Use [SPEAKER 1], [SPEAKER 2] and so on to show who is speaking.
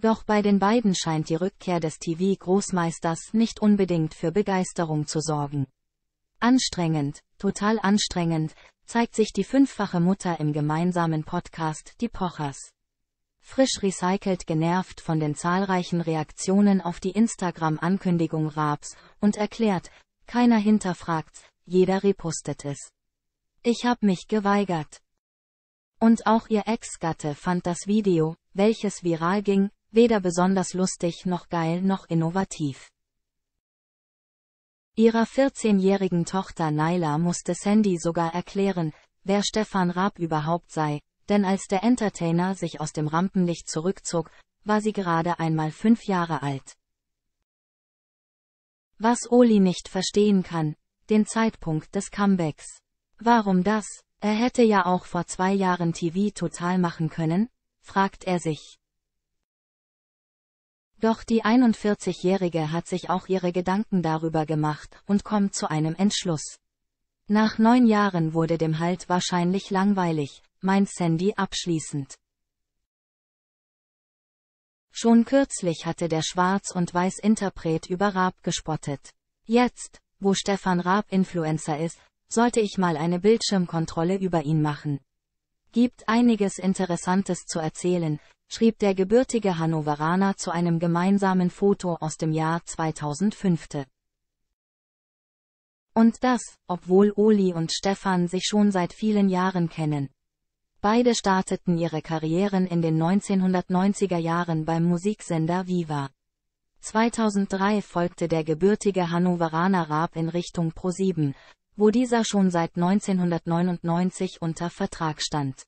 [SPEAKER 1] Doch bei den beiden scheint die Rückkehr des TV-Großmeisters nicht unbedingt für Begeisterung zu sorgen. Anstrengend, total anstrengend, zeigt sich die fünffache Mutter im gemeinsamen Podcast Die Pochers. Frisch recycelt genervt von den zahlreichen Reaktionen auf die Instagram-Ankündigung Raps und erklärt, keiner hinterfragt's, jeder repostet es. Ich hab mich geweigert. Und auch ihr Ex-Gatte fand das Video, welches viral ging, weder besonders lustig noch geil noch innovativ. Ihrer 14-jährigen Tochter Naila musste Sandy sogar erklären, wer Stefan Raab überhaupt sei, denn als der Entertainer sich aus dem Rampenlicht zurückzog, war sie gerade einmal fünf Jahre alt. Was Oli nicht verstehen kann, den Zeitpunkt des Comebacks. Warum das? Er hätte ja auch vor zwei Jahren TV total machen können, fragt er sich. Doch die 41-Jährige hat sich auch ihre Gedanken darüber gemacht und kommt zu einem Entschluss. Nach neun Jahren wurde dem Halt wahrscheinlich langweilig, meint Sandy abschließend. Schon kürzlich hatte der Schwarz- und Weiß-Interpret über Raab gespottet. Jetzt, wo Stefan Raab Influencer ist, sollte ich mal eine Bildschirmkontrolle über ihn machen. Gibt einiges Interessantes zu erzählen, schrieb der gebürtige Hannoveraner zu einem gemeinsamen Foto aus dem Jahr 2005. Und das, obwohl Oli und Stefan sich schon seit vielen Jahren kennen. Beide starteten ihre Karrieren in den 1990er Jahren beim Musiksender Viva. 2003 folgte der gebürtige Hannoveraner Raab in Richtung Pro7, wo dieser schon seit 1999 unter Vertrag stand.